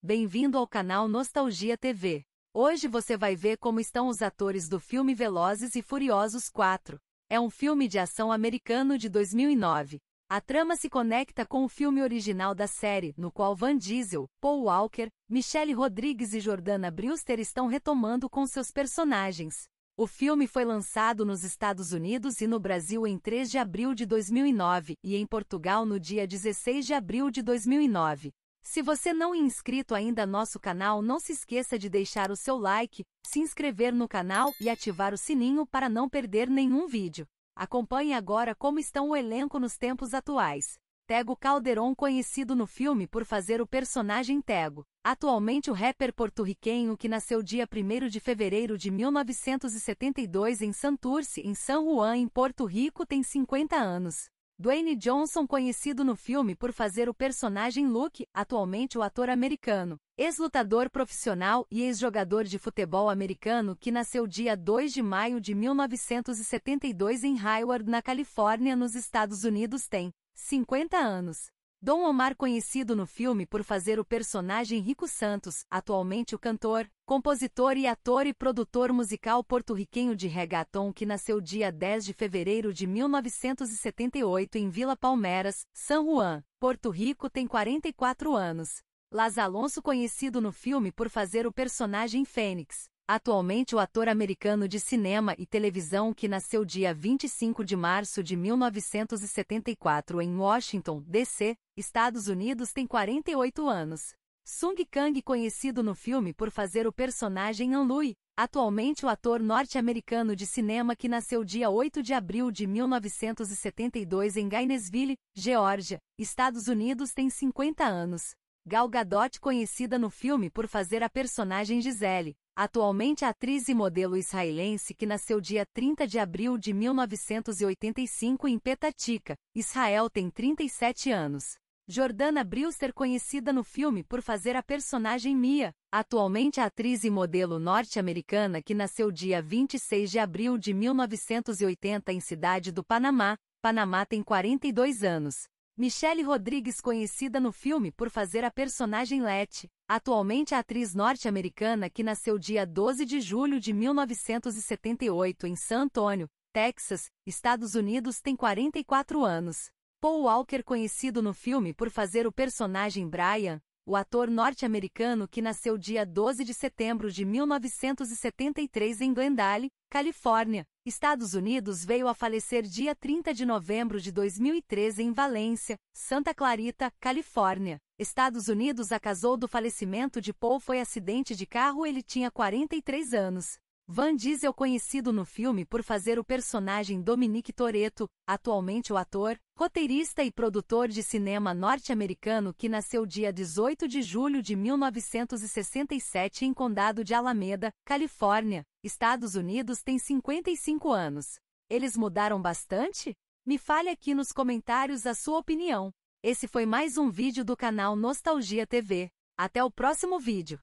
Bem-vindo ao canal Nostalgia TV. Hoje você vai ver como estão os atores do filme Velozes e Furiosos 4. É um filme de ação americano de 2009. A trama se conecta com o filme original da série, no qual Van Diesel, Paul Walker, Michelle Rodrigues e Jordana Brewster estão retomando com seus personagens. O filme foi lançado nos Estados Unidos e no Brasil em 3 de abril de 2009 e em Portugal no dia 16 de abril de 2009. Se você não é inscrito ainda nosso canal, não se esqueça de deixar o seu like, se inscrever no canal e ativar o sininho para não perder nenhum vídeo. Acompanhe agora como estão o elenco nos tempos atuais. Tego Calderon, conhecido no filme por fazer o personagem Tego, atualmente o rapper porto-riquenho que nasceu dia 1 de fevereiro de 1972 em Santurce, em San Juan, em Porto Rico, tem 50 anos. Dwayne Johnson, conhecido no filme por fazer o personagem Luke, atualmente o ator americano, ex-lutador profissional e ex-jogador de futebol americano que nasceu dia 2 de maio de 1972 em Hayward, na Califórnia, nos Estados Unidos, tem 50 anos. Dom Omar, conhecido no filme por fazer o personagem Rico Santos, atualmente o cantor, compositor e ator e produtor musical porto-riquenho de reggaeton que nasceu dia 10 de fevereiro de 1978 em Vila Palmeras, São Juan, Porto Rico, tem 44 anos. Laz Alonso, conhecido no filme por fazer o personagem Fênix, atualmente o ator americano de cinema e televisão que nasceu dia 25 de março de 1974 em Washington, D.C., Estados Unidos, tem 48 anos. Sung Kang, conhecido no filme por fazer o personagem Anlui, atualmente o ator norte-americano de cinema que nasceu dia 8 de abril de 1972 em Gainesville, Geórgia, Estados Unidos, tem 50 anos. Gal Gadot, conhecida no filme por fazer a personagem Gisele, atualmente atriz e modelo israelense que nasceu dia 30 de abril de 1985 em Petatica, Israel tem 37 anos. Jordana Brewster, conhecida no filme por fazer a personagem Mia, atualmente atriz e modelo norte-americana que nasceu dia 26 de abril de 1980 em Cidade do Panamá, Panamá tem 42 anos. Michelle Rodrigues, conhecida no filme por fazer a personagem Let, atualmente a atriz norte-americana que nasceu dia 12 de julho de 1978 em San Antonio, Texas, Estados Unidos, tem 44 anos. Paul Walker, conhecido no filme por fazer o personagem Brian, o ator norte-americano que nasceu dia 12 de setembro de 1973 em Glendale, Califórnia, Estados Unidos veio a falecer dia 30 de novembro de 2013 em Valência, Santa Clarita, Califórnia. Estados Unidos acasou do falecimento de Paul foi acidente de carro, ele tinha 43 anos. Van Diesel conhecido no filme por fazer o personagem Dominic Toretto, atualmente o ator, roteirista e produtor de cinema norte-americano que nasceu dia 18 de julho de 1967 em Condado de Alameda, Califórnia, Estados Unidos tem 55 anos. Eles mudaram bastante? Me fale aqui nos comentários a sua opinião. Esse foi mais um vídeo do canal Nostalgia TV. Até o próximo vídeo!